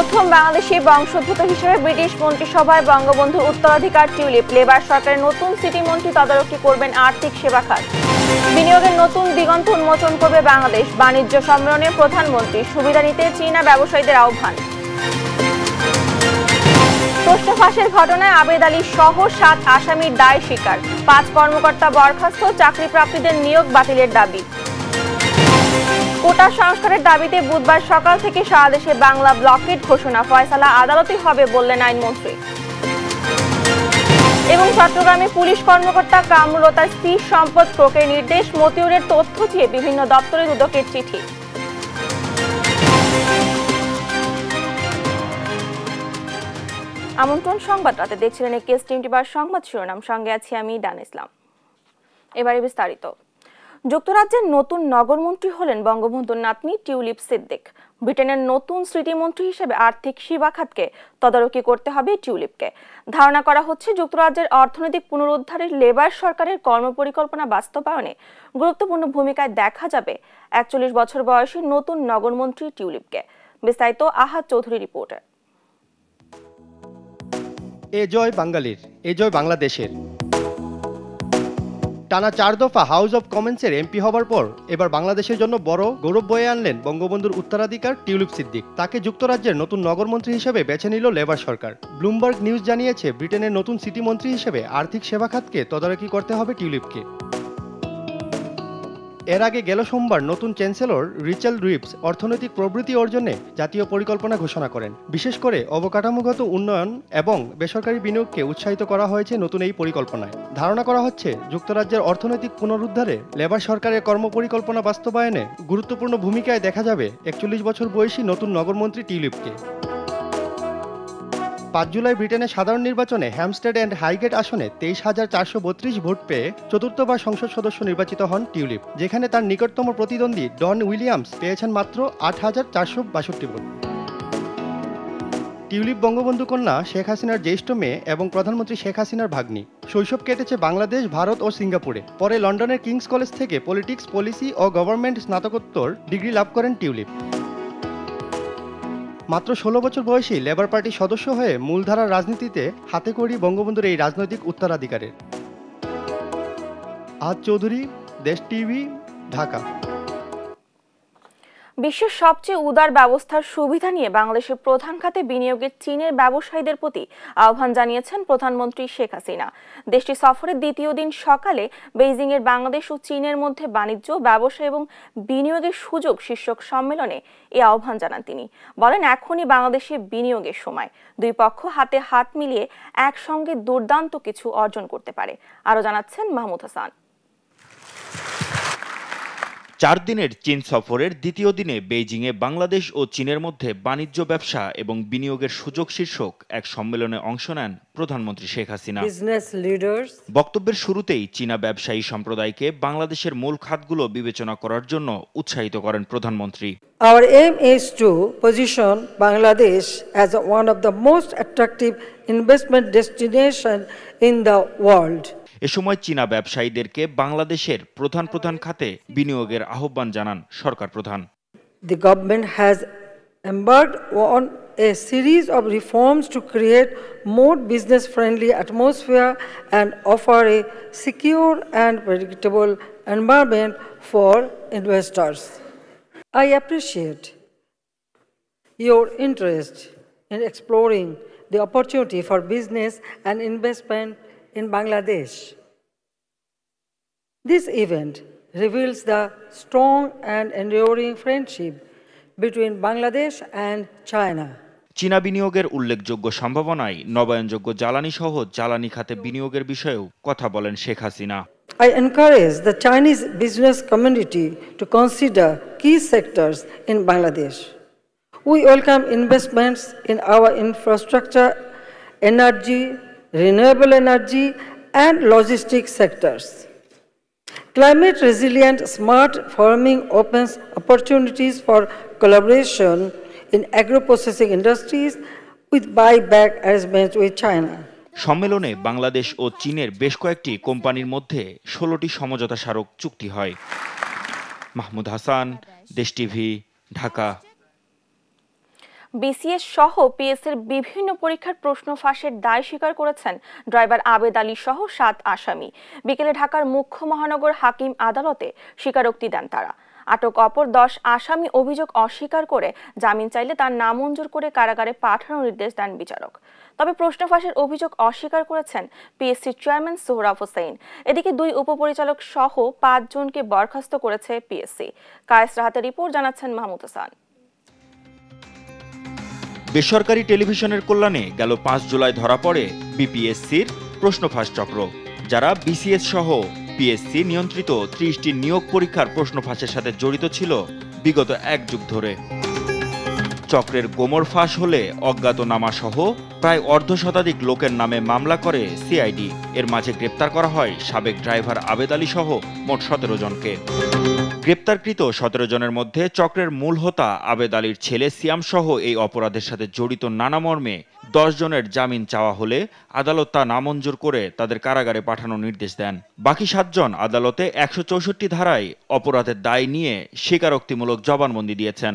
প্রথম বাংলাদেশি বংশোদ্ভূত হিসেবে ব্রিটিশ মন্ত্রিসভায় বঙ্গবন্ধু উত্তরাধিকার টিউলিপ লেবার সরকারের নতুন সিটি মন্ত্রী তদারকি করবেন আর্থিক সেবা খাত বিনিয়োগের নতুন দিগন্ত উন্মোচন করবে বাংলাদেশ বাণিজ্য সম্মেলনে প্রধানমন্ত্রী সুবিধা নিতে চীনা ব্যবসায়ীদের আহ্বান প্রশ্ন ফাঁসের ঘটনায় আবেদ আলী সহ সাত আসামির দায় স্বীকার পাঁচ কর্মকর্তা বরখাস্ত চাকরি প্রাপ্তিদের নিয়োগ বাতিলের দাবি কোটা সংস্কারের দাবিতে বুধবার সকাল থেকে সারা দেশে বাংলা ব্লকেট ঘোষণা ফয়সালা আদালতে হবে বললেন আইনমন্ত্রী এবং চট্টগ্রামে পুলিশ কর্মকর্তা কামরুল ও তার সম্পদ প্রকের নির্দেশ মতিউরের তথ্য দিয়ে বিভিন্ন দপ্তরে দুদকের চিঠি আমন্ত্রণ সংবাদ রাতে দেখছিলেন কেস টিম টিভার সংবাদ শিরোনাম সঙ্গে আছি আমি ডান ইসলাম এবারে বিস্তারিত যুক্তরাজ্যের নতুন নগরমন্ত্রী হলেন বঙ্গবন্ধুর নাতনি টিউলিপ সিদ্দিক ব্রিটেনের নতুন স্মৃতিমন্ত্রী হিসেবে আর্থিক খাতকে তদারকি করতে হবে টিউলিপকে ধারণা করা হচ্ছে যুক্তরাজ্যের অর্থনৈতিক পুনরুদ্ধারে লেবার সরকারের কর্মপরিকল্পনা বাস্তবায়নে গুরুত্বপূর্ণ ভূমিকায় দেখা যাবে একচল্লিশ বছর বয়সী নতুন নগরমন্ত্রী টিউলিপকে বিস্তারিত আহাদ চৌধুরী রিপোর্টার এ জয় বাঙালির এ জয় বাংলাদেশের টানা চার দফা হাউস অব কমেন্সের এমপি হবার পর এবার বাংলাদেশের জন্য বড় গৌরব বয়ে আনলেন বঙ্গবন্ধুর উত্তরাধিকার টিউলিপ সিদ্দিক তাকে যুক্তরাজ্যের নতুন নগরমন্ত্রী হিসেবে বেছে নিল লেবার সরকার ব্লুমবার্গ নিউজ জানিয়েছে ব্রিটেনের নতুন সিটি মন্ত্রী হিসেবে আর্থিক সেবা খাতকে তদারকি করতে হবে টিউলিপকে এর আগে গেল সোমবার নতুন চ্যান্সেলর রিচেল রিপস অর্থনৈতিক প্রবৃতি অর্জনে জাতীয় পরিকল্পনা ঘোষণা করেন বিশেষ করে অবকাঠামোগত উন্নয়ন এবং বেসরকারি বিনিয়োগকে উৎসাহিত করা হয়েছে নতুন এই পরিকল্পনায় ধারণা করা হচ্ছে যুক্তরাজ্যের অর্থনৈতিক পুনরুদ্ধারে লেবার সরকারের কর্মপরিকল্পনা বাস্তবায়নে গুরুত্বপূর্ণ ভূমিকায় দেখা যাবে একচল্লিশ বছর বয়সী নতুন নগরমন্ত্রী টিউলিপকে পাঁচ জুলাই ব্রিটেনে সাধারণ নির্বাচনে হ্যামস্টেড অ্যান্ড হাইগেট আসনে তেইশ হাজার চারশো বত্রিশ ভোট পেয়ে চতুর্থবার সংসদ সদস্য নির্বাচিত হন টিউলিপ যেখানে তার নিকটতম প্রতিদ্বন্দ্বী ডন উইলিয়ামস পেয়েছেন মাত্র আট হাজার চারশো বাষট্টি ভোট টিউলিপ বঙ্গবন্ধু কন্যা শেখ হাসিনার জ্যেষ্ঠ মেয়ে এবং প্রধানমন্ত্রী শেখ হাসিনার ভাগ্নি শৈশব কেটেছে বাংলাদেশ ভারত ও সিঙ্গাপুরে পরে লন্ডনের কিংস কলেজ থেকে পলিটিক্স পলিসি ও গভর্নমেন্ট স্নাতকোত্তর ডিগ্রি লাভ করেন টিউলিপ মাত্র ষোলো বছর বয়সী লেবার পার্টির সদস্য হয়ে মূলধারার রাজনীতিতে হাতে করি বঙ্গবন্ধুর এই রাজনৈতিক উত্তরাধিকারের আজ চৌধুরী দেশ টিভি ঢাকা বিশ্বের সবচেয়ে উদার ব্যবস্থার সুবিধা নিয়ে বাংলাদেশের প্রধান খাতে বিনিয়োগের চীনের ব্যবসায়ীদের প্রতি আহ্বান জানিয়েছেন প্রধানমন্ত্রী শেখ হাসিনা দেশটি সফরের দ্বিতীয় দিন সকালে বেইজিংয়ের বাংলাদেশ ও চীনের মধ্যে বাণিজ্য ব্যবসা এবং বিনিয়োগের সুযোগ শীর্ষক সম্মেলনে এ আহ্বান জানান তিনি বলেন এখনই বাংলাদেশে বিনিয়োগের সময় দুই পক্ষ হাতে হাত মিলিয়ে একসঙ্গে দুর্দান্ত কিছু অর্জন করতে পারে আরও জানাচ্ছেন মাহমুদ হাসান চার দিনের চীন সফরের দ্বিতীয় দিনে বেইজিংয়ে বাংলাদেশ ও চীনের মধ্যে বাণিজ্য ব্যবসা এবং বিনিয়োগের সুযোগ শীর্ষক এক সম্মেলনে অংশ নেন প্রধানমন্ত্রী শেখ হাসিনা বক্তব্যের শুরুতেই চীনা ব্যবসায়ী সম্প্রদায়কে বাংলাদেশের মূল খাতগুলো বিবেচনা করার জন্য উৎসাহিত করেন প্রধানমন্ত্রী Our aim is to position Bangladesh as one of the most attractive investment destination in the world এ সময় চীনা ব্যবসায়ীদেরকে বাংলাদেশের প্রধান প্রধান খাতে বিনিয়োগের আহ্বান জানান সরকার প্রধান the government has embarked on a series of reforms to create more business friendly atmosphere and offer a secure and predictable environment for investors I appreciate your interest in exploring the opportunity for business and investment in Bangladesh. This event reveals the strong and enduring friendship between Bangladesh and China. চীনা বিনিয়োগের উল্লেখযোগ্য সম্ভাবনায় নবায়নযোগ্য জ্বালানি সহ জ্বালানি খাতে বিনিয়োগের বিষয়েও কথা বলেন Sheikh Hasina I encourage the Chinese business community to consider key sector in Bangladesh we welcome investments in our infrastructure energy renewable energy, and logistic sectors. Climate resilient smart farming opens opportunities for collaboration in agro-processing industries with buyback arrangements with China. সম্মেলনে বাংলাদেশ ও চীনের বেশ কয়েকটি কোম্পানির মধ্যে ১৬টি সমঝোতা স্মারক চুক্তি হয় মাহমুদ হাসান দেশ টিভি ঢাকা বিসিএস সহ পিএস এর বিভিন্ন পরীক্ষার প্রশ্ন ফাঁসের দায় স্বীকার করেছেন ড্রাইভার আবেদ আলী সহ সাত আসামি বিকেলে ঢাকার মুখ্য মহানগর হাকিম আদালতে স্বীকারোক্তি দেন তারা আটক অপর দশ আসামি অভিযোগ অস্বীকার করে জামিন চাইলে তার নামঞ্জুর করে কারাগারে পাঠানোর নির্দেশ দেন বিচারক তবে প্রশ্ন ফাঁসের অভিযোগ অস্বীকার করেছেন পিএসসি চেয়ারম্যান সোহরাব হোসেন এদিকে দুই উপপরিচালক সহ পাঁচজনকে বরখাস্ত করেছে পিএসসি কায়েস রাহাতের রিপোর্ট জানাচ্ছেন মাহমুদ হাসান বেসরকারি টেলিভিশনের কল্যাণে গেল পাঁচ জুলাই ধরা পড়ে বিপিএসসির প্রশ্নফাঁস চক্র যারা বিসিএস সহ পিএসসি নিয়ন্ত্রিত ত্রিশটি নিয়োগ পরীক্ষার প্রশ্নফাঁসের সাথে জড়িত ছিল বিগত এক যুগ ধরে চক্রের গোমর ফাঁস হলে অজ্ঞাতনামা সহ প্রায় অর্ধ শতাধিক লোকের নামে মামলা করে সিআইডি এর মাঝে গ্রেপ্তার করা হয় সাবেক ড্রাইভার আবেদ আলী সহ মোট সতেরো জনকে গ্রেপ্তারকৃত সতেরো জনের মধ্যে চক্রের মূল হোতা আবেদ আলীর ছেলে সিয়ামসহ এই অপরাধের সাথে জড়িত নানা মর্মে দশ জনের জামিন চাওয়া হলে আদালত তা নামঞ্জুর করে তাদের কারাগারে পাঠানোর নির্দেশ দেন বাকি সাতজন আদালতে একশো চৌষট্টি ধারায় অপরাধের দায় নিয়ে স্বীকারোক্তিমূলক জবানবন্দি দিয়েছেন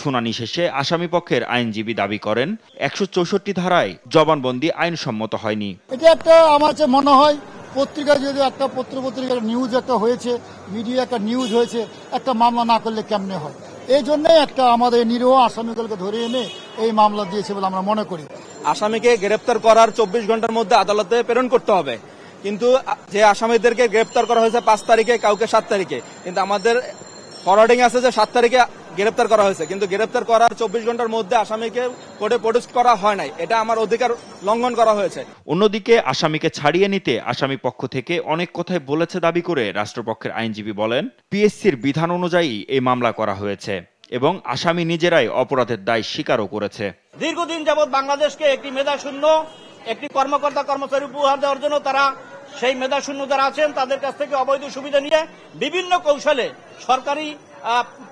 শুনানি শেষে আসামিপক্ষের আইনজীবী দাবি করেন একশো চৌষট্টি ধারায় জবানবন্দি আইনসম্মত হয়নি এটা একটা আমার মনে হয় পত্রিকা যদি একটা পত্র পত্রিকার নিউজ একটা হয়েছে মিডিয়া একটা নিউজ হয়েছে একটা মামলা না করলে কেমনে হয় এই জন্যই একটা আমাদের নিরীহ আসামিগুলোকে ধরে এনে এই মামলা দিয়েছে বলে আমরা মনে করি আসামিকে গ্রেপ্তার করার চব্বিশ ঘন্টার মধ্যে আদালতে প্রেরণ করতে হবে কিন্তু যে আসামিদেরকে গ্রেপ্তার করা হয়েছে পাঁচ তারিখে কাউকে সাত তারিখে কিন্তু আমাদের ফরওয়ার্ডিং আছে যে সাত তারিখে গ্রেপ্তার করা হয়েছে কিন্তু গ্রেপ্তার করার চব্বিশ ঘন্টার মধ্যে আসামিকে কোর্টে প্রডিউস করা হয় নাই এটা আমার অধিকার লঙ্ঘন করা হয়েছে অন্যদিকে আসামিকে ছাড়িয়ে নিতে আসামি পক্ষ থেকে অনেক কথাই বলেছে দাবি করে রাষ্ট্রপক্ষের আইনজীবী বলেন পিএসসির বিধান অনুযায়ী এই মামলা করা হয়েছে এবং আসামি নিজেরাই অপরাধের দায় স্বীকারও করেছে দীর্ঘদিন যাবৎ বাংলাদেশকে একটি মেধা শূন্য একটি কর্মকর্তা কর্মচারী উপহার দেওয়ার জন্য তারা সেই মেধা শূন্য যারা আছেন তাদের কাছ থেকে অবৈধ সুবিধা নিয়ে বিভিন্ন কৌশলে সরকারি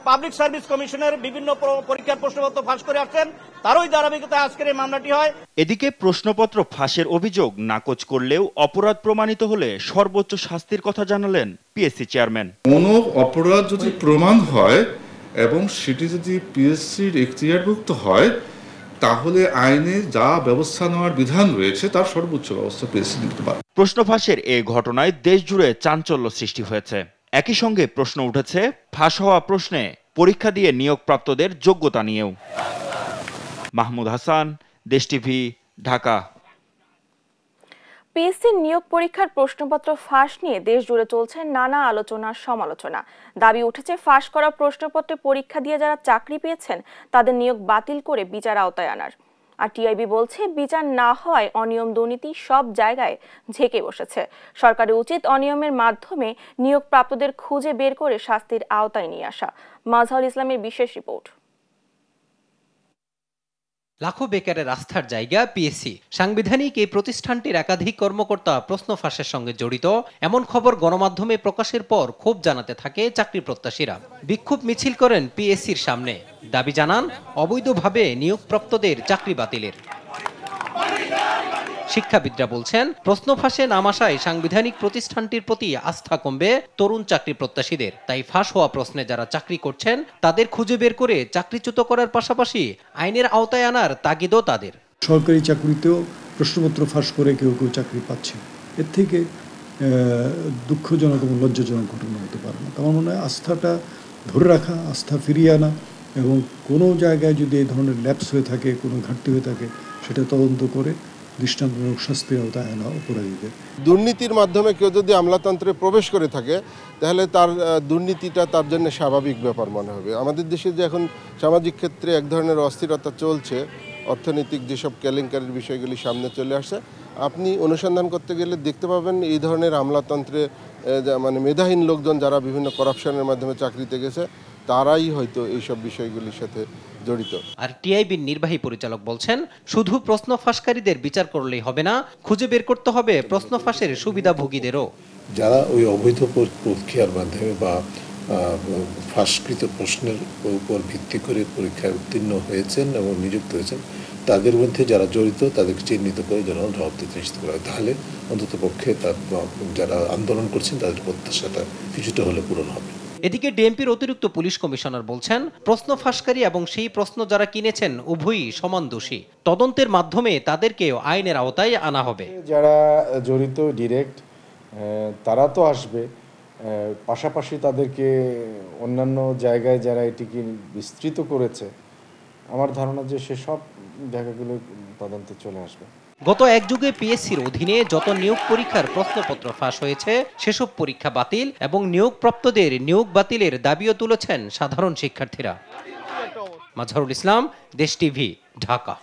পাবলিক সার্ভিস কমিশনের বিভিন্ন পরীক্ষার প্রশ্নপত্র ফাঁস করে আসছেন তারই ধারাবাহিকতায় আজকের এই মামলাটি হয় এদিকে প্রশ্নপত্র ফাঁসের অভিযোগ নাকচ করলেও অপরাধ প্রমাণিত হলে সর্বোচ্চ শাস্তির কথা জানালেন পিএসসি চেয়ারম্যান কোন অপরাধ যদি প্রমাণ হয় এবং সেটি যদি পিএসসির এখতিয়ারভুক্ত হয় তাহলে আইনে যা ব্যবস্থা নেওয়ার বিধান রয়েছে তার সর্বোচ্চ ব্যবস্থা পিএসসি নিতে পারে প্রশ্ন ফাঁসের এই ঘটনায় দেশ জুড়ে চাঞ্চল্য সৃষ্টি হয়েছে একই সঙ্গে প্রশ্ন উঠেছে ফাঁস হওয়া প্রশ্নে পরীক্ষা দিয়ে নিয়োগপ্রাপ্তদের যোগ্যতা নিয়েও মাহমুদ হাসান দেশ টিভি ঢাকা পিএসসি নিয়োগ পরীক্ষার প্রশ্নপত্র ফাঁস নিয়ে দেশ জুড়ে চলছে নানা আলোচনা সমালোচনা দাবি উঠেছে ফাঁস করা প্রশ্নপত্রে পরীক্ষা দিয়ে যারা চাকরি পেয়েছেন তাদের নিয়োগ বাতিল করে বিচার আওতায় আনার আর টিআইবি বলছে বিচার না হয় অনিয়ম দুর্নীতি সব জায়গায় ঝেঁকে বসেছে সরকারের উচিত অনিয়মের মাধ্যমে নিয়োগ প্রাপ্তদের খুঁজে বের করে শাস্তির আওতায় নিয়ে আসা মাজহাউল ইসলামের বিশেষ রিপোর্ট লাখো বেকারের আস্থার জায়গা পিএসসি সাংবিধানিক এই প্রতিষ্ঠানটির একাধিক কর্মকর্তা প্রশ্ন ফাঁসের সঙ্গে জড়িত এমন খবর গণমাধ্যমে প্রকাশের পর ক্ষোভ জানাতে থাকে চাকরি প্রত্যাশীরা বিক্ষোভ মিছিল করেন পিএসসির সামনে দাবি জানান অবৈধভাবে নিয়োগপ্রাপ্তদের চাকরি বাতিলের শিক্ষাবিদরা বলছেন প্রশ্ন ফাঁসে নাম আসায় সাংবিধানিক প্রতিষ্ঠানটির প্রতি আস্থা কমবে তরুণ চাকরি প্রত্যাশীদের তাই ফাঁস হওয়া প্রশ্নে যারা চাকরি করছেন তাদের খুঁজে বের করে চাকরিচ্যুত করার পাশাপাশি আইনের আওতায় আনার তাগিদও তাদের সরকারি চাকরিতেও প্রশ্নপত্র ফাঁস করে কেউ কেউ চাকরি পাচ্ছে এর থেকে দুঃখজনক এবং লজ্জাজনক ঘটনা হতে পারে না আমার মনে হয় আস্থাটা ধরে রাখা আস্থা ফিরিয়ে আনা এবং কোনো জায়গায় যদি এই ধরনের ল্যাপস হয়ে থাকে কোনো ঘাটতি হয়ে থাকে সেটা তদন্ত করে দৃষ্টান্তমূলক শাস্তি আওতায় আনা অপরাধীদের দুর্নীতির মাধ্যমে কেউ যদি আমলাতন্ত্রে প্রবেশ করে থাকে তাহলে তার দুর্নীতিটা তার জন্য স্বাভাবিক ব্যাপার মনে হবে আমাদের দেশে যে এখন সামাজিক ক্ষেত্রে এক ধরনের অস্থিরতা চলছে অর্থনৈতিক যেসব কেলেঙ্কারির বিষয়গুলি সামনে চলে আসছে আপনি অনুসন্ধান করতে গেলে দেখতে পাবেন এই ধরনের আমলাতন্ত্রে মানে মেধাহীন লোকজন যারা বিভিন্ন করাপশনের মাধ্যমে চাকরিতে গেছে তারাই হয়তো এইসব বিষয়গুলির সাথে জড়িত আর টিআইবির নির্বাহী পরিচালক বলছেন শুধু প্রশ্ন ফাঁসকারীদের বিচার করলেই হবে না খুঁজে বের করতে হবে প্রশ্ন ফাঁসের সুবিধাভোগীদেরও যারা ওই অবৈধ প্রক্রিয়ার মাধ্যমে বা ফাঁসকৃত প্রশ্নের উপর ভিত্তি করে পরীক্ষায় উত্তীর্ণ হয়েছেন এবং নিযুক্ত হয়েছেন তাদের মধ্যে যারা জড়িত তাদেরকে চিহ্নিত করে যেন জবাব দিতে নিশ্চিত করা তাহলে অন্তত পক্ষে যারা আন্দোলন করছেন তাদের প্রত্যাশাটা কিছুটা হলে পূরণ হবে এদিকে ডিএমপির অতিরিক্ত পুলিশ কমিশনার বলছেন প্রশ্ন ফাঁসকারী এবং সেই প্রশ্ন যারা কিনেছেন উভয়ই সমান দোষী তদন্তের মাধ্যমে তাদেরকেও আইনের আওতায় আনা হবে যারা জড়িত ডিরেক্ট তারা তো আসবে পাশাপাশি তাদেরকে অন্যান্য জায়গায় যারা এটিকে বিস্তৃত করেছে আমার ধারণা যে সেসব জায়গাগুলো তদন্তে চলে আসবে গত এক যুগে পিএসসির অধীনে যত নিয়োগ পরীক্ষার প্রশ্নপত্র ফাঁস হয়েছে সেসব পরীক্ষা বাতিল এবং নিয়োগপ্রাপ্তদের নিয়োগ বাতিলের দাবিও তুলেছেন সাধারণ শিক্ষার্থীরা মাঝারুল ইসলাম দেশ টিভি ঢাকা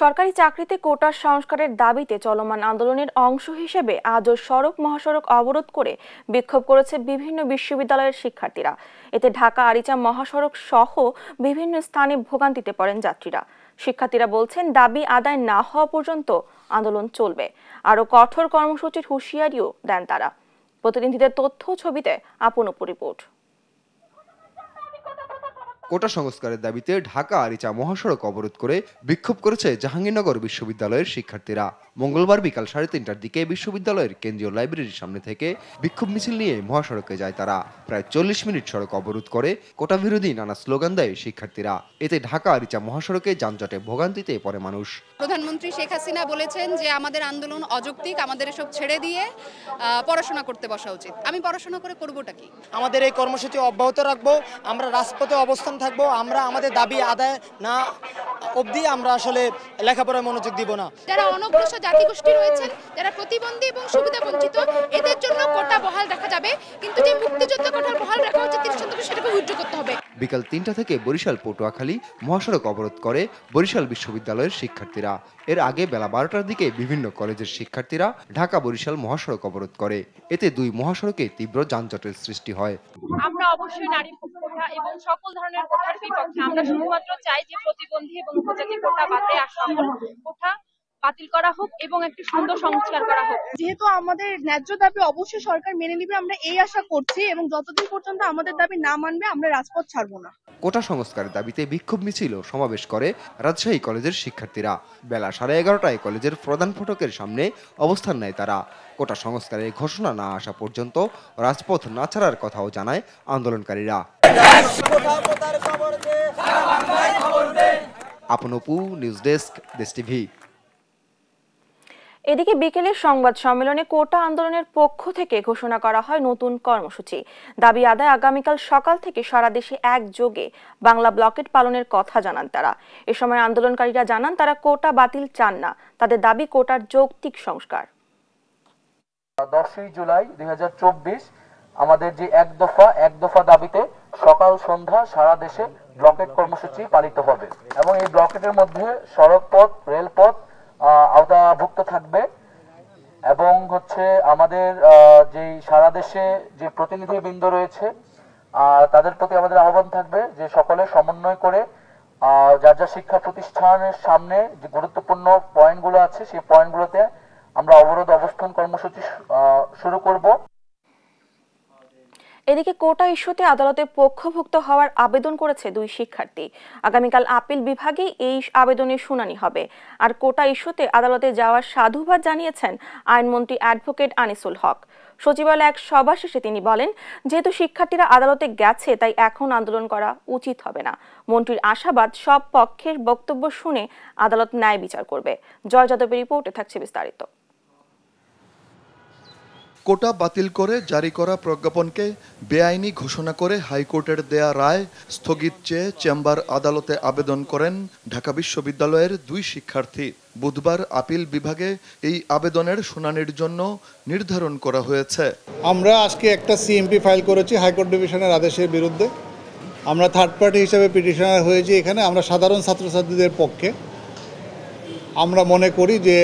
সরকারি চাকরিতে কোটার সংস্কারের দাবিতে চলমান আন্দোলনের অংশ হিসেবে আজও সড়ক মহাসড়ক অবরোধ করে বিক্ষোভ করেছে বিভিন্ন বিশ্ববিদ্যালয়ের শিক্ষার্থীরা এতে ঢাকা আরিচা মহাসড়ক সহ বিভিন্ন স্থানে ভোগান্তিতে পড়েন যাত্রীরা শিক্ষার্থীরা বলছেন দাবি আদায় না হওয়া পর্যন্ত আন্দোলন চলবে আরও কঠোর কর্মসূচির হুঁশিয়ারিও দেন তারা প্রতিনিধিদের তথ্য ছবিতে আপন রিপোর্ট কোটা সংস্কারের দাবিতে ঢাকা আরিচা মহাসড়ক অবরোধ করে বিক্ষোভ করেছে জাহাঙ্গীরনগর বিশ্ববিদ্যালয়ের শিক্ষার্থীরা মঙ্গলবার বিকাল সাড়ে তিনটার দিকে বিশ্ববিদ্যালয়ের কেন্দ্রীয় লাইব্রেরির সামনে থেকে বিক্ষোভ মিছিল নিয়ে মহাসড়কে যায় তারা প্রায় চল্লিশ মিনিট সড়ক অবরোধ করে কোটা বিরোধী নানা স্লোগান দেয় শিক্ষার্থীরা এতে ঢাকা আরিচা মহাসড়কে যানজটে ভোগান্তিতে পড়ে মানুষ প্রধানমন্ত্রী শেখ হাসিনা বলেছেন যে আমাদের আন্দোলন অযৌক্তিক আমাদের এসব ছেড়ে দিয়ে পড়াশোনা করতে বসা উচিত আমি পড়াশোনা করে করবোটা কি আমাদের এই কর্মসূচি অব্যাহত রাখবো আমরা রাজপথে অবস্থান থাকবো আমরা আমাদের দাবি আদায় না অবধি আমরা আসলে লেখাপড়ায় মনোযোগ দিব না যারা অনগ্রসর জাতিগোষ্ঠী রয়েছেন যারা প্রতিবন্ধী এবং সুবিধা বঞ্চিত এদের জন্য কোটা বহাল রাখা যাবে কিন্তু যে মুক্তিযুদ্ধ কোটার বহাল রাখা হচ্ছে তিরিশ শতাংশ সেটাকে উইথড্র করতে হবে বিকাল তিনটা থেকে বরিশাল পটুয়াখালী মহাসড়ক অবরোধ করে বরিশাল বিশ্ববিদ্যালয়ের শিক্ষার্থীরা এর আগে বেলা বারোটার দিকে বিভিন্ন কলেজের শিক্ষার্থীরা ঢাকা বরিশাল মহাসড়ক অবরোধ করে এতে দুই মহাসড়কে তীব্র যানজটের সৃষ্টি হয় আমরা অবশ্যই নারী কোটা এবং সকল ধরনের কোটার বিপক্ষে আমরা শুধুমাত্র চাই যে প্রতিবন্ধী এবং উপজাতি কোটা বাদে আর সকল কোটা বাতিল করা হোক এবং একটি সুন্দর সংস্কার করা হোক যেহেতু আমাদের ন্যায্য দাবি অবশ্যই সরকার মেনে নিবে আমরা এই আশা করছি এবং যতদিন পর্যন্ত আমাদের দাবি না মানবে আমরা রাজপথ ছাড়বো না কোটা সংস্কারের দাবিতে বিক্ষোভ মিছিল সমাবেশ করে রাজশাহী কলেজের শিক্ষার্থীরা বেলা সাড়ে এগারোটায় কলেজের প্রধান ফটকের সামনে অবস্থান নেয় তারা কোটা সংস্কারের ঘোষণা না আসা পর্যন্ত রাজপথ না ছাড়ার কথাও জানায় আন্দোলনকারীরা আপনপু নিউজ ডেস্ক দেশ টিভি এদিকে বিকেলে সংবাদ সম্মেলনে কোটা আন্দোলনের পক্ষ থেকে ঘোষণা করা হয় নতুন কর্মসূচি দাবি আদায় আগামীকাল সকাল থেকে সারা দেশে একযোগে বাংলা ব্লকেট পালনের কথা জানান তারা এ সময় আন্দোলনকারীরা জানান তারা কোটা বাতিল চান না তাদের দাবি কোটার যৌক্তিক সংস্কার দশই জুলাই দুই আমাদের যে এক দফা এক দফা দাবিতে সকাল সন্ধ্যা সারা দেশে ব্লকেট কর্মসূচি পালিত হবে এবং এই ব্লকেটের মধ্যে সড়ক পথ রেলপথ আওতাভুক্ত থাকবে এবং হচ্ছে আমাদের যেই সারা দেশে যে প্রতিনিধিবৃন্দ রয়েছে তাদের প্রতি আমাদের আহ্বান থাকবে যে সকলে সমন্বয় করে যার যা শিক্ষা প্রতিষ্ঠানের সামনে যে গুরুত্বপূর্ণ পয়েন্টগুলো আছে সেই পয়েন্টগুলোতে আমরা অবরোধ অবস্থান কর্মসূচি শুরু করব এদিকে কোটা ইস্যুতে আদালতে পক্ষভুক্ত হওয়ার আবেদন করেছে দুই শিক্ষার্থী আগামীকাল আপিল বিভাগে এই আবেদনের শুনানি হবে আর কোটা ইস্যুতে আদালতে যাওয়ার সাধুবাদ জানিয়েছেন আইনমন্ত্রী অ্যাডভোকেট আনিসুল হক সচিবালয় এক সভা শেষে তিনি বলেন যেহেতু শিক্ষার্থীরা আদালতে গেছে তাই এখন আন্দোলন করা উচিত হবে না মন্ত্রীর আশাবাদ সব পক্ষের বক্তব্য শুনে আদালত ন্যায় বিচার করবে জয় যাদবের রিপোর্টে থাকছে বিস্তারিত কোটা বাতিল করে জারি করা প্রজ্ঞাপনকে বেআইনি ঘোষণা করে হাইকোর্টের দেয়া রায় স্থগিত চেয়ে চেম্বার আদালতে আবেদন করেন ঢাকা বিশ্ববিদ্যালয়ের দুই শিক্ষার্থী বুধবার আপিল বিভাগে এই আবেদনের শুনানির জন্য নির্ধারণ করা হয়েছে আমরা আজকে একটা সিএমপি ফাইল করেছি হাইকোর্ট ডিভিশনের আদেশের বিরুদ্ধে আমরা থার্ড পার্টি হিসেবে পিটিশনার হয়েছি এখানে আমরা সাধারণ ছাত্রছাত্রীদের পক্ষে আমরা মনে করি যে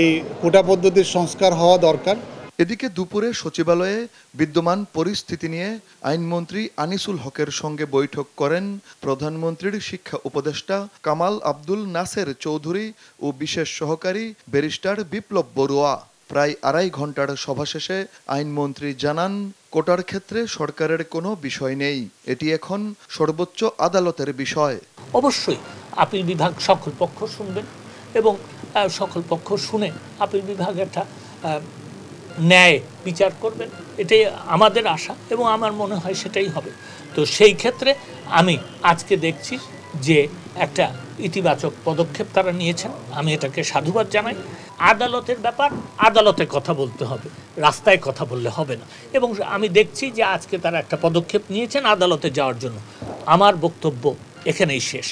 এই কোটা পদ্ধতির সংস্কার হওয়া দরকার এদিকে দুপুরে সচিবালয়ে বিদ্যমান পরিস্থিতি নিয়ে আইনমন্ত্রী আনিসুল হকের সঙ্গে বৈঠক করেন প্রধানমন্ত্রীর শিক্ষা উপদেষ্টা কামাল আব্দুল নাসের চৌধুরী ও বিশেষ সহকারী ব্যারিস্টার বিপ্লব বড়ুয়া প্রায় আড়াই ঘন্টার সভা শেষে আইনমন্ত্রী জানান কোটার ক্ষেত্রে সরকারের কোনো বিষয় নেই এটি এখন সর্বোচ্চ আদালতের বিষয় অবশ্যই আপিল বিভাগ সকল পক্ষ শুনবেন এবং সকল পক্ষ শুনে আপিল বিভাগ একটা ন্যায় বিচার করবেন এটাই আমাদের আশা এবং আমার মনে হয় সেটাই হবে তো সেই ক্ষেত্রে আমি আজকে দেখছি যে একটা ইতিবাচক পদক্ষেপ তারা নিয়েছেন আমি এটাকে সাধুবাদ জানাই আদালতের ব্যাপার আদালতে কথা বলতে হবে রাস্তায় কথা বললে হবে না এবং আমি দেখছি যে আজকে তারা একটা পদক্ষেপ নিয়েছেন আদালতে যাওয়ার জন্য আমার বক্তব্য এখানেই শেষ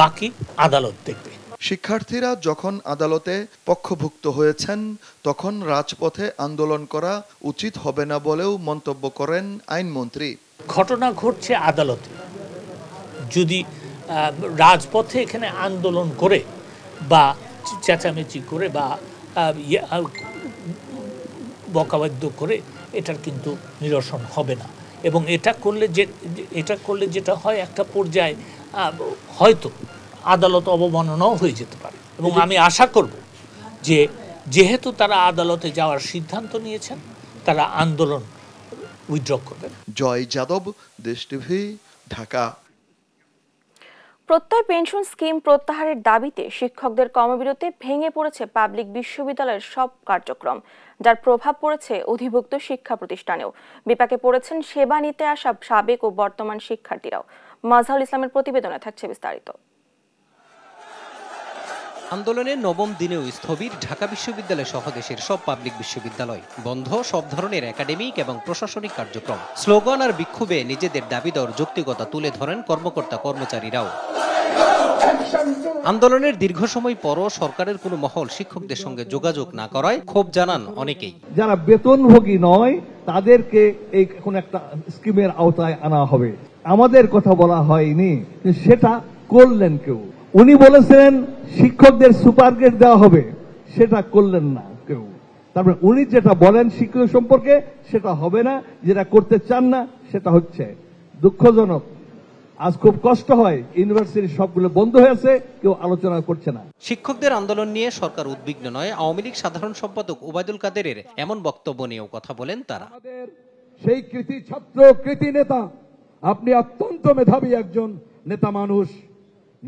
বাকি আদালত দেখবে শিক্ষার্থীরা যখন আদালতে পক্ষভুক্ত হয়েছেন তখন রাজপথে আন্দোলন করা উচিত হবে না বলেও মন্তব্য করেন আইনমন্ত্রী ঘটনা ঘটছে আদালতে যদি রাজপথে এখানে আন্দোলন করে বা চেঁচামেচি করে বা ইয়ে, বকাবাদ্য করে এটার কিন্তু নিরসন হবে না এবং এটা করলে যে এটা করলে যেটা হয় একটা পর্যায়ে হয়তো আদালত অবমাননাও হয়ে যেতে পারে এবং আমি আশা করব যে যেহেতু তারা আদালতে যাওয়ার সিদ্ধান্ত নিয়েছেন তারা আন্দোলন উইথড্র করবেন জয় যাদব দেশ টিভি ঢাকা প্রত্যয় পেনশন স্কিম প্রত্যাহারের দাবিতে শিক্ষকদের কর্মবিরতি ভেঙে পড়েছে পাবলিক বিশ্ববিদ্যালয়ের সব কার্যক্রম যার প্রভাব পড়েছে অধিভুক্ত শিক্ষা প্রতিষ্ঠানেও বিপাকে পড়েছেন সেবা নিতে আসা সাবেক ও বর্তমান শিক্ষার্থীরাও মাজহাউল ইসলামের প্রতিবেদনে থাকছে বিস্তারিত আন্দোলনের নবম দিনেও স্থবির ঢাকা বিশ্ববিদ্যালয় সহ দেশের সব পাবলিক বিশ্ববিদ্যালয় বন্ধ সব ধরনের একাডেমিক এবং প্রশাসনিক কার্যক্রম স্লোগান আর বিক্ষোভে নিজেদের দাবিদর দর যৌক্তিকতা তুলে ধরেন কর্মকর্তা কর্মচারীরাও আন্দোলনের দীর্ঘ সময় পরও সরকারের কোনো মহল শিক্ষকদের সঙ্গে যোগাযোগ না করায় ক্ষোভ জানান অনেকেই যারা বেতনভোগী নয় তাদেরকে এই কোন একটা স্কিমের আওতায় আনা হবে আমাদের কথা বলা হয়নি সেটা করলেন কেউ উনি বলেছিলেন শিক্ষকদের সুপার গ্রেড দেওয়া হবে সেটা করলেন না কেউ তারপরে উনি যেটা বলেন শিক্ষক সম্পর্কে সেটা হবে না যেটা করতে চান না সেটা হচ্ছে দুঃখজনক আজ খুব কষ্ট হয় ইউনিভার্সিটি সবগুলো বন্ধ হয়েছে কেউ আলোচনা করছে না শিক্ষকদের আন্দোলন নিয়ে সরকার উদ্বিগ্ন নয় আওয়ামী লীগ সাধারণ সম্পাদক ওবায়দুল কাদেরের এমন বক্তব্য নিয়েও কথা বলেন তারা আমাদের সেই কৃতি ছাত্র কৃতি নেতা আপনি অত্যন্ত মেধাবী একজন নেতা মানুষ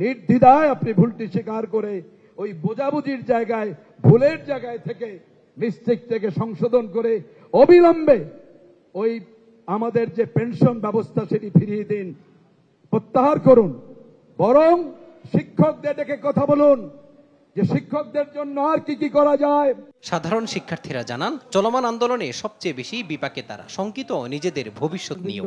নির্দ্বিধায় আপনি ভুলটি স্বীকার করে ওই বোঝাবুঝির জায়গায় ভুলের জায়গায় থেকে মিস্টেক থেকে সংশোধন করে অবিলম্বে ওই আমাদের যে পেনশন ব্যবস্থা সেটি ফিরিয়ে দিন প্রত্যাহার করুন বরং শিক্ষকদের ডেকে কথা বলুন যে শিক্ষকদের জন্য আর কি কি করা যায় সাধারণ শিক্ষার্থীরা জানান চলমান আন্দোলনে সবচেয়ে বেশি বিপাকে তারা শঙ্কিত নিজেদের ভবিষ্যৎ নিয়ে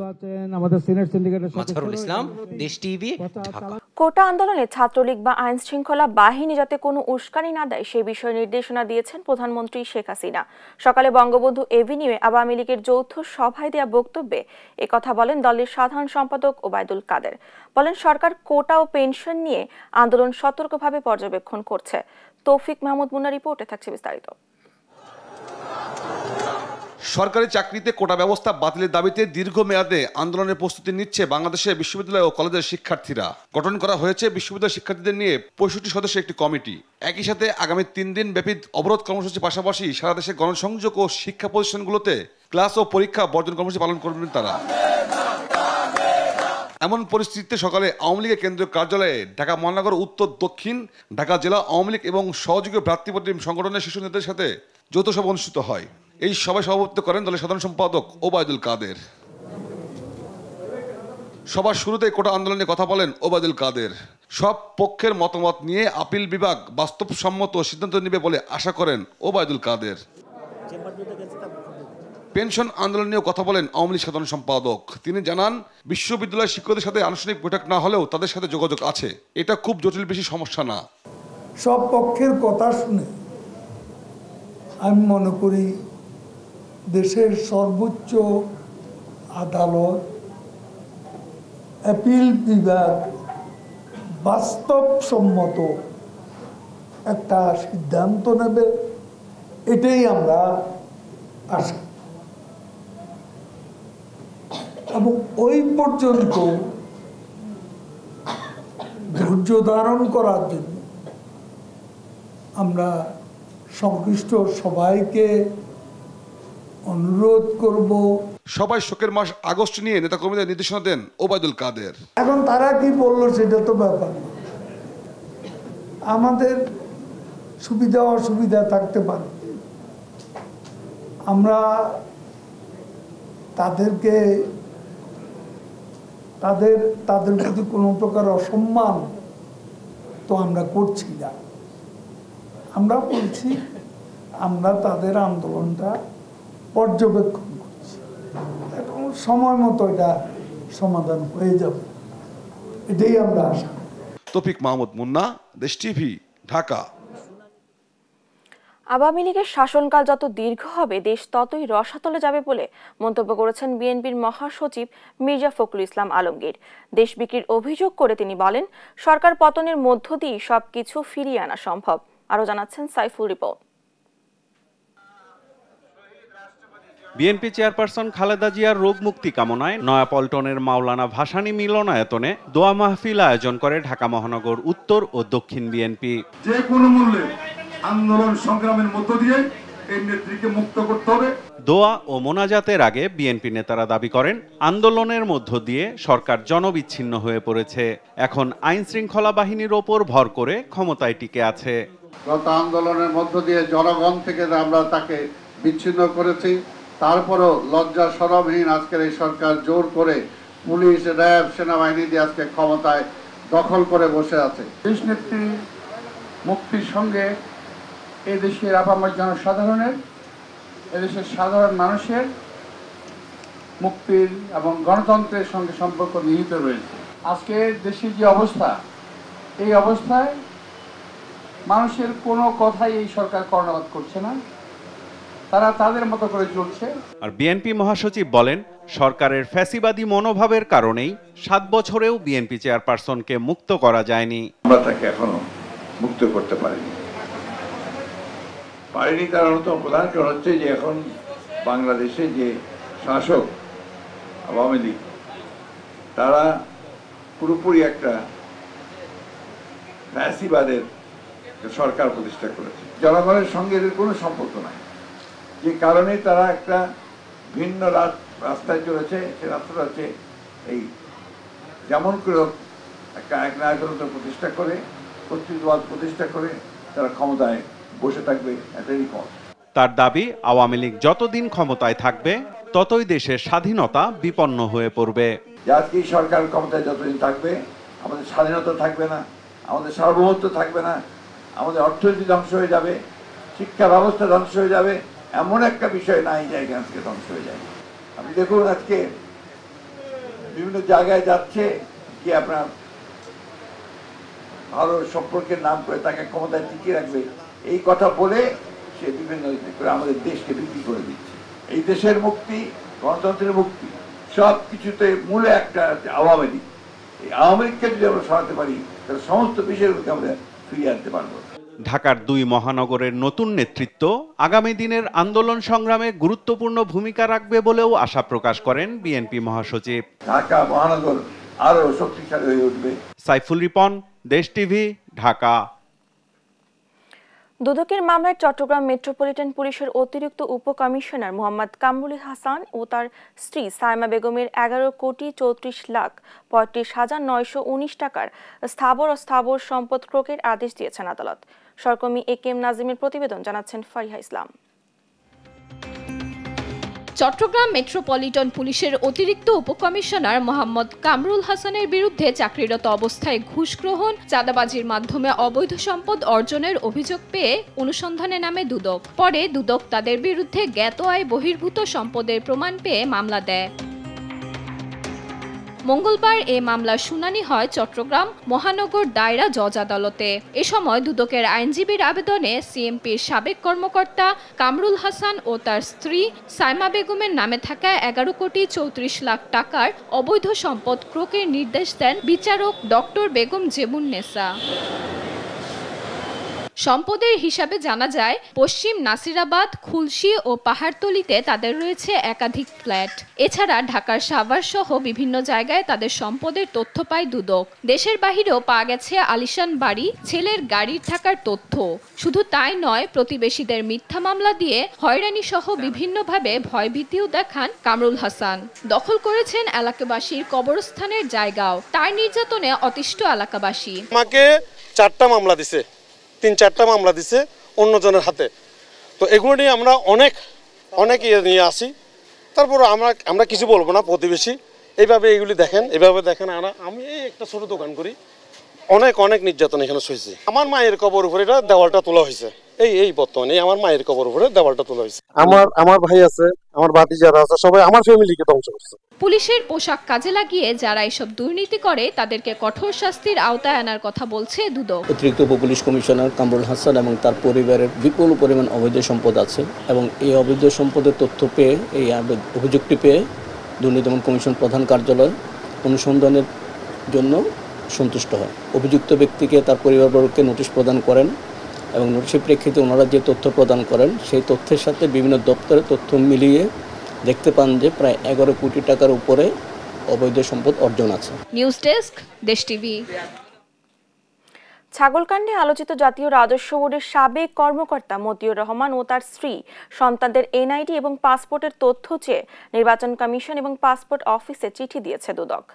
আমাদের সিনেট সিন্ডিকেটের মাজহারুল ইসলাম দেশ টিভি ঢাকা কোটা আন্দোলনে ছাত্রলীগ বা আইন শৃঙ্খলা বাহিনী যাতে কোনো উস্কানি না দেয় সে বিষয়ে নির্দেশনা দিয়েছেন প্রধানমন্ত্রী শেখ হাসিনা সকালে বঙ্গবন্ধু এভিনিউয়ে আওয়ামী লীগের যৌথ সভায় দেওয়া বক্তব্যে কথা বলেন দলের সাধারণ সম্পাদক ওবায়দুল কাদের বলেন সরকার কোটা ও পেনশন নিয়ে আন্দোলন সতর্কভাবে পর্যবেক্ষণ করছে তৌফিক মাহমুদ মুন্না রিপোর্টে থাকছে বিস্তারিত সরকারি চাকরিতে কোটা ব্যবস্থা বাতিলের দাবিতে দীর্ঘমেয়াদে আন্দোলনের প্রস্তুতি নিচ্ছে বাংলাদেশের বিশ্ববিদ্যালয় ও কলেজের শিক্ষার্থীরা গঠন করা হয়েছে বিশ্ববিদ্যালয় শিক্ষার্থীদের নিয়ে পঁয়ষট্টি সদস্যের একটি কমিটি একই সাথে আগামী তিন দিন ব্যাপী অবরোধ কর্মসূচির পাশাপাশি সারা দেশে গণসংযোগ ও শিক্ষা প্রতিষ্ঠানগুলোতে ক্লাস ও পরীক্ষা বর্জন কর্মসূচি পালন করবেন তারা এমন পরিস্থিতিতে সকালে আওয়ামী লীগের কেন্দ্রীয় কার্যালয়ে ঢাকা মহানগর উত্তর দক্ষিণ ঢাকা জেলা আওয়ামী লীগ এবং সহযোগী ভ্রাতৃপ্রতিম সংগঠনের শিশু নেতাদের সাথে যৌথ সভা অনুষ্ঠিত হয় এই সভায় সভাপতিত্ব করেন দলের সাধারণ সম্পাদক ওবায়দুল কাদের সবার শুরুতে কোটা আন্দোলনে কথা বলেন ওবায়দুল কাদের সব পক্ষের মতামত নিয়ে আপিল বিভাগ বাস্তবসম্মত সিদ্ধান্ত নেবে বলে আশা করেন ওবায়দুল কাদের পেনশন আন্দোলন নিয়েও কথা বলেন আওয়ামী লীগ সাধারণ সম্পাদক তিনি জানান বিশ্ববিদ্যালয় শিক্ষকদের সাথে আনুষ্ঠানিক বৈঠক না হলেও তাদের সাথে যোগাযোগ আছে এটা খুব জটিল বেশি সমস্যা না সব পক্ষের কথা শুনে আমি মনে করি দেশের সর্বোচ্চ আদালত অ্যাপিল বিভাগ বাস্তবসম্মত একটা সিদ্ধান্ত নেবে এটাই আমরা আশা এবং ওই পর্যন্ত ধৈর্য ধারণ করার জন্য আমরা সংশ্লিষ্ট সবাইকে অনুরোধ করব সবাই শোকের মাস আগস্ট নিয়ে নেতা কর্মীদের নির্দেশনা দেন ওবায়দুল কাদের এখন তারা কি বললো সেটা তো ব্যাপার আমাদের সুবিধা অসুবিধা থাকতে পারে আমরা তাদেরকে তাদের তাদের প্রতি কোনো প্রকার অসম্মান তো আমরা করছি না আমরা বলছি আমরা তাদের আন্দোলনটা পর্যবেক্ষণ করছি এখন সময় মতো এটা সমাধান হয়ে যাবে এটাই আমরা আশা তফিক মাহমুদ মুন্না দেশ টিভি ঢাকা আওয়ামী লীগের শাসনকাল যত দীর্ঘ হবে দেশ ততই রসাতলে যাবে বলে মন্তব্য করেছেন বিএনপির মহাসচিব মির্জা ফখরুল ইসলাম আলমগীর দেশ বিক্রির অভিযোগ করে তিনি বলেন সরকার পতনের মধ্য দিয়ে সবকিছু ফিরিয়ে আনা সম্ভব আরও জানাচ্ছেন Saiful report BNP chairperson Khaleda জিয়ার রোগ মুক্তি কামনায় নয়াপল্টনের মাওলানা ভাসানী মিলনায়তনে দোয়া মাহফিল আয়োজন করে ঢাকা মহানগর উত্তর ও দক্ষিণ বিএনপি যে কোনো মূল্যে আন্দোলন সংগ্রামের মধ্য দিয়ে দোয়া ও মোনাজাতের আগে বিএনপি নেতারা দাবি করেন আন্দোলনের মধ্য দিয়ে সরকার জনবিচ্ছিন্ন হয়ে পড়েছে এখন আইন শৃঙ্খলা বাহিনীর ওপর ভর করে ক্ষমতায় টিকে আছে গত আন্দোলনের মধ্য দিয়ে জনগণ থেকে আমরা তাকে বিচ্ছিন্ন করেছি তারপরও লজ্জা সরবহীন আজকের এই সরকার জোর করে পুলিশ র্যাব সেনাবাহিনী দিয়ে আজকে ক্ষমতায় দখল করে বসে আছে দেশ নেত্রী মুক্তির সঙ্গে এদেশের আপামার জনসাধারণের এদেশের সাধারণ মানুষের মুক্তির এবং গণতন্ত্রের সঙ্গে সম্পর্ক নিহিত রয়েছে আজকে দেশের যে অবস্থা এই অবস্থায় মানুষের কোনো কথাই এই সরকার কর্ণপাত করছে না তারা তাদের মতো করে চলছে আর বিএনপি মহাসচিব বলেন সরকারের ফ্যাসিবাদী মনোভাবের কারণেই সাত বছরেও বিএনপি চেয়ারপারসনকে মুক্ত করা যায়নি আমরা তাকে এখনো মুক্ত করতে পারিনি পারিনি কারণ তো প্রধান কারণ হচ্ছে যে এখন বাংলাদেশে যে শাসক আওয়ামী লীগ তারা পুরোপুরি একটা ফ্যাসিবাদের সরকার প্রতিষ্ঠা করেছে জনগণের সঙ্গে এদের কোনো সম্পর্ক নাই যে কারণে তারা একটা ভিন্ন রাস্তায় চলেছে সে রাস্তাটা হচ্ছে এই যেমন করে একটা এক নায়কতন্ত্র প্রতিষ্ঠা করে কর্তৃত্ববাদ প্রতিষ্ঠা করে তারা ক্ষমতায় বসে থাকবে এটাই পথ তার দাবি আওয়ামী লীগ যতদিন ক্ষমতায় থাকবে ততই দেশের স্বাধীনতা বিপন্ন হয়ে পড়বে জাতীয় সরকার ক্ষমতায় যতদিন থাকবে আমাদের স্বাধীনতা থাকবে না আমাদের সার্বভৌমত্ব থাকবে না আমাদের অর্থনীতি ধ্বংস হয়ে যাবে শিক্ষা ব্যবস্থা ধ্বংস হয়ে যাবে এমন একটা বিষয় নাই জায়গা আজকে ধ্বংস হয়ে যায় আপনি দেখুন আজকে বিভিন্ন জায়গায় যাচ্ছে কি আপনার ভালো সম্পর্কের নাম করে তাকে ক্ষমতায় টিকিয়ে রাখবে এই কথা বলে সে বিভিন্ন করে আমাদের দেশকে বিক্রি করে দিচ্ছে এই দেশের মুক্তি গণতন্ত্রের মুক্তি সব কিছুতে মূলে একটা আওয়ামী লীগ এই আওয়ামী লীগকে যদি আমরা সরাতে পারি তাহলে সমস্ত বিষয়গুলোকে আমরা ফিরিয়ে আনতে পারবো ঢাকার দুই মহানগরের নতুন নেতৃত্ব আগামী দিনের আন্দোলন সংগ্রামে গুরুত্বপূর্ণ ভূমিকা রাখবে বলেও আশা প্রকাশ করেন বিএনপি মহাসচিব ঢাকা মহানগর আরো শক্তিশালী হয়ে উঠবে সাইফুল রিপন দেশ টিভি ঢাকা দুদকের মামলায় চট্টগ্রাম মেট্রোপলিটন পুলিশের অতিরিক্ত উপকমিশনার মোহাম্মদ কামরুল হাসান ও তার স্ত্রী সায়মা বেগমের এগারো কোটি চৌত্রিশ লাখ পঁয়ত্রিশ হাজার নয়শো উনিশ টাকার স্থাবর ও স্থাবর সম্পদ ক্রোকের আদেশ দিয়েছেন আদালত সরকর্মী এ কে এম নাজিমের প্রতিবেদন জানাচ্ছেন ফারিহা ইসলাম চট্টগ্রাম মেট্রোপলিটন পুলিশের অতিরিক্ত উপকমিশনার মোহাম্মদ কামরুল হাসানের বিরুদ্ধে চাকরিরত অবস্থায় ঘুষ গ্রহণ চাঁদাবাজির মাধ্যমে অবৈধ সম্পদ অর্জনের অভিযোগ পেয়ে অনুসন্ধানে নামে দুদক পরে দুদক তাদের বিরুদ্ধে জ্ঞাত আয় বহির্ভূত সম্পদের প্রমাণ পেয়ে মামলা দেয় মঙ্গলবার এ মামলার শুনানি হয় চট্টগ্রাম মহানগর দায়রা জজ আদালতে এ সময় দুদকের আইনজীবীর আবেদনে সিএমপির সাবেক কর্মকর্তা কামরুল হাসান ও তার স্ত্রী সাইমা বেগমের নামে থাকা এগারো কোটি চৌত্রিশ লাখ টাকার অবৈধ সম্পদ ক্রোকের নির্দেশ দেন বিচারক ডক্টর বেগম জেবুন নেসা সম্পদের হিসাবে জানা যায় পশ্চিম নাসিরাবাদ খুলশি ও পাহাড়তলিতে তাদের রয়েছে একাধিক ফ্ল্যাট এছাড়া ঢাকার সাভার সহ বিভিন্ন জায়গায় তাদের সম্পদের তথ্য পায় দুদক দেশের বাহিরেও পাওয়া গেছে আলিশান বাড়ি ছেলের গাড়ির থাকার তথ্য শুধু তাই নয় প্রতিবেশীদের মিথ্যা মামলা দিয়ে হয়রানি সহ বিভিন্নভাবে ভয়ভীতিও দেখান কামরুল হাসান দখল করেছেন এলাকাবাসীর কবরস্থানের জায়গাও তার নির্যাতনে অতিষ্ঠ এলাকাবাসী আমাকে চারটা মামলা দিছে তিন চারটা মামলা দিছে অন্যজনের হাতে তো এগুলো নিয়ে আমরা অনেক অনেক ইয়ে নিয়ে আসি তারপর আমরা আমরা কিছু বলবো না প্রতিবেশী এইভাবে এইগুলি দেখেন এভাবে দেখেন আমরা আমি এই একটা ছোট দোকান করি অনেক অনেক নির্যাতন এখানে শুয়েছি আমার মায়ের কবর উপরে এটা দেওয়ালটা তোলা হয়েছে এই এই বর্তমানে আমার মায়ের কবর উপরে দেওয়ালটা তোলা হয়েছে আমার আমার ভাই আছে আমার বাতি যারা আছে সবাই আমার ফ্যামিলিকে ধ্বংস করছে পুলিশের পোশাক কাজে লাগিয়ে যারা এসব দুর্নীতি করে তাদেরকে কঠোর শাস্তির আওতায় আনার কথা বলছে দুদক অতিরিক্ত উপপুলিশ পুলিশ কমিশনার কামরুল হাসান এবং তার পরিবারের বিপুল পরিমাণ অবৈধ সম্পদ আছে এবং এই অবৈধ সম্পদের তথ্য পেয়ে এই অভিযোগটি পেয়ে দুর্নীতি দমন কমিশন প্রধান কার্যালয় অনুসন্ধানের জন্য সন্তুষ্ট হয় অভিযুক্ত ব্যক্তিকে তার পরিবারবর্গকে নোটিশ প্রদান করেন এবং নোটিশের প্রেক্ষিতে ওনারা যে তথ্য প্রদান করেন সেই তথ্যের সাথে বিভিন্ন দপ্তরের তথ্য মিলিয়ে দেখতে পান যে প্রায় এগারো কোটি টাকার উপরে অবৈধ সম্পদ অর্জন আছে নিউজ ডেস্ক দেশ টিভি ছাগলকাণ্ডে আলোচিত জাতীয় রাজস্ব বোর্ডের সাবেক কর্মকর্তা মতিউর রহমান ও তার স্ত্রী সন্তানদের এনআইডি এবং পাসপোর্টের তথ্য চেয়ে নির্বাচন কমিশন এবং পাসপোর্ট অফিসে চিঠি দিয়েছে দুদক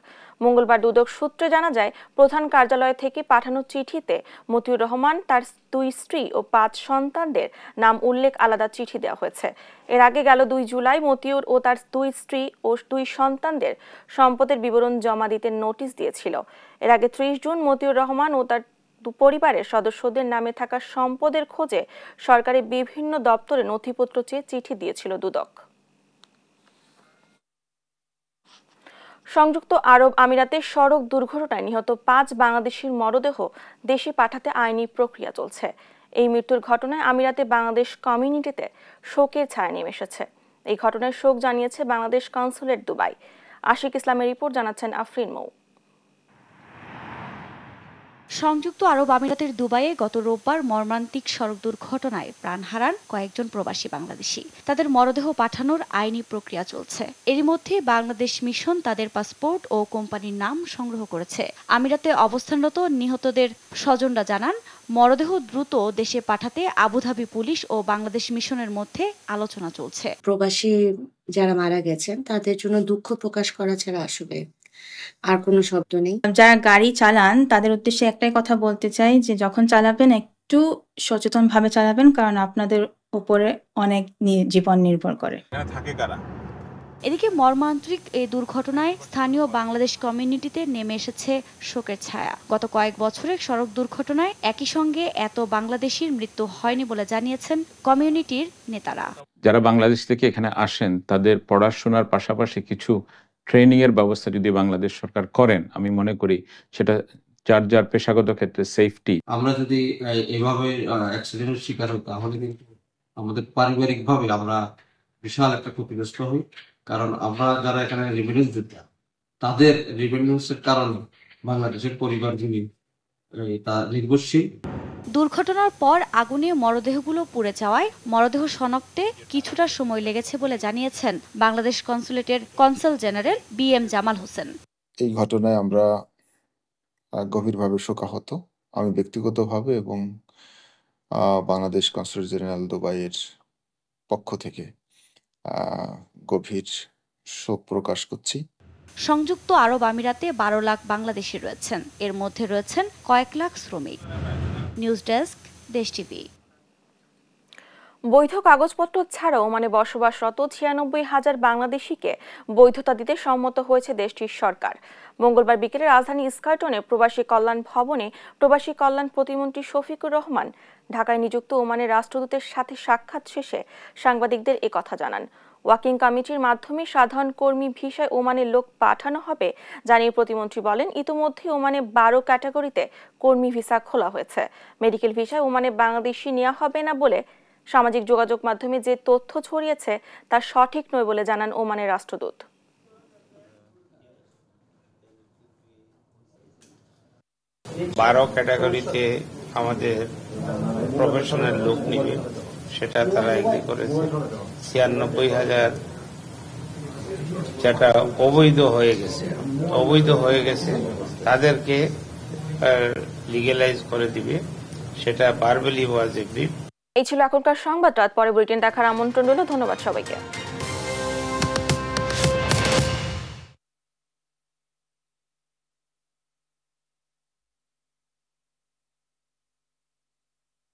মঙ্গলবার দুদক সূত্রে জানা যায় প্রধান কার্যালয় থেকে পাঠানো চিঠিতে মতিউর রহমান তার দুই স্ত্রী ও পাঁচ সন্তানদের নাম উল্লেখ আলাদা চিঠি দেওয়া হয়েছে এর আগে গেল দুই জুলাই মতিউর ও তার দুই স্ত্রী ও দুই সন্তানদের সম্পদের বিবরণ জমা দিতে নোটিশ দিয়েছিল এর আগে ত্রিশ জুন মতিউর রহমান ও তার পরিবারের সদস্যদের নামে থাকা সম্পদের খোঁজে সরকারি বিভিন্ন দপ্তরে নথিপত্র চেয়ে চিঠি দিয়েছিল দুদক সংযুক্ত আরব আমিরাতে সড়ক দুর্ঘটনায় নিহত পাঁচ বাংলাদেশির মরদেহ দেশে পাঠাতে আইনি প্রক্রিয়া চলছে এই মৃত্যুর ঘটনায় আমিরাতে বাংলাদেশ কমিউনিটিতে শোকের ছায়া নেমে এসেছে এই ঘটনায় শোক জানিয়েছে বাংলাদেশ কনসুলেট দুবাই আশিক ইসলামের রিপোর্ট জানাচ্ছেন আফরিন মৌ সংযুক্ত আরব আমিরাতের দুবাইয়ে গত রোববার মর্মান্তিক সড়ক দুর্ঘটনায় প্রাণ হারান কয়েকজন প্রবাসী বাংলাদেশি তাদের মরদেহ পাঠানোর আইনি প্রক্রিয়া চলছে এরই মধ্যে বাংলাদেশ মিশন তাদের পাসপোর্ট ও কোম্পানির নাম সংগ্রহ করেছে আমিরাতে অবস্থানরত নিহতদের স্বজনরা জানান মরদেহ দ্রুত দেশে পাঠাতে আবুধাবি পুলিশ ও বাংলাদেশ মিশনের মধ্যে আলোচনা চলছে প্রবাসী যারা মারা গেছেন তাদের জন্য দুঃখ প্রকাশ করা ছাড়া আসবে আর কোনো শব্দ নেই যারা গাড়ি চালান তাদের উদ্দেশ্যে একটাই কথা বলতে চাই যে যখন চালাবেন একটু সচেতন ভাবে চালাবেন কারণ আপনাদের উপরে অনেক জীবন নির্ভর করে থাকে কারা এদিকে মর্মান্তিক এই দুর্ঘটনায় স্থানীয় বাংলাদেশ কমিউনিটিতে নেমে এসেছে শোকের ছায়া গত কয়েক বছরের সড়ক দুর্ঘটনায় একই সঙ্গে এত বাংলাদেশির মৃত্যু হয়নি বলে জানিয়েছেন কমিউনিটির নেতারা যারা বাংলাদেশ থেকে এখানে আসেন তাদের পড়াশোনার পাশাপাশি কিছু ট্রেনিংয়ের ব্যবস্থা যদি বাংলাদেশ সরকার করেন আমি মনে করি সেটা যার যার পেশাগত ক্ষেত্রে সেফটি আমরা যদি এভাবে অ্যাক্সিডেন্টের শিকার হই তাহলে কিন্তু আমাদের পারিবারিকভাবে আমরা বিশাল একটা ক্ষতিগ্রস্ত হই কারণ আমরা যারা এখানে রেভিনিউস দিতে তাদের এর কারণে বাংলাদেশের পরিবারগুলি তা নির্ভরশীল দুর্ঘটনার পর আগুনে মরদেহগুলো পুড়ে যাওয়ায় মরদেহ শনাক্তে কিছুটা সময় লেগেছে বলে জানিয়েছেন বাংলাদেশ কনসুলেটের consul general B M Jamal Hossain এই ঘটনায় আমরা গভীরভাবে শোকাহত আমি ব্যক্তিগতভাবে এবং বাংলাদেশ কনসুলেট জেনারেল দুবাইয়ের পক্ষ থেকে গভীর শোক প্রকাশ করছি সংযুক্ত আরব আমিরাতে বারো লাখ বাংলাদেশি রয়েছেন এর মধ্যে রয়েছেন কয়েক লাখ শ্রমিক নিউজ ডেস্ক দেশ টিভি বৈধ কাগজপত্র ছাড়াও মানে বসবাসরত ছিয়ানব্বই হাজার বাংলাদেশিকে বৈধতা দিতে সম্মত হয়েছে দেশটির সরকার মঙ্গলবার বিকেলে রাজধানী স্কার্টনে প্রবাসী কল্যাণ ভবনে প্রবাসী কল্যাণ প্রতিমন্ত্রী শফিকুর রহমান ঢাকায় নিযুক্ত ওমানের রাষ্ট্রদূতের সাথে সাক্ষাৎ শেষে সাংবাদিকদের কথা জানান ওয়াকিং কমিটির মাধ্যমে সাধারণ কর্মী ভিসায় ওমানের লোক পাঠানো হবে জানিয়ে প্রতিমন্ত্রী বলেন ইতোমধ্যে ওমানে বারো ক্যাটাগরিতে কর্মী ভিসা খোলা হয়েছে মেডিকেল ভিসায় ওমানে বাংলাদেশি নেওয়া হবে না বলে সামাজিক যোগাযোগ মাধ্যমে যে তথ্য ছড়িয়েছে তা সঠিক নয় বলে জানান ওমানের রাষ্ট্রদূত বারো ক্যাটাগরিতে আমাদের প্রফেশনের লোক নিবে সেটা তারা এগ্রি করেছে ছিয়ানব্বই হাজার যেটা অবৈধ হয়ে গেছে অবৈধ হয়ে গেছে তাদেরকে লিগেলাইজ করে দিবে সেটা পারবেলি ওয়াজ এগ্রিড এই ছিল এখনকার সংবাদ রাত পরে বুলেটিন দেখার আমন্ত্রণ রইল ধন্যবাদ সবাইকে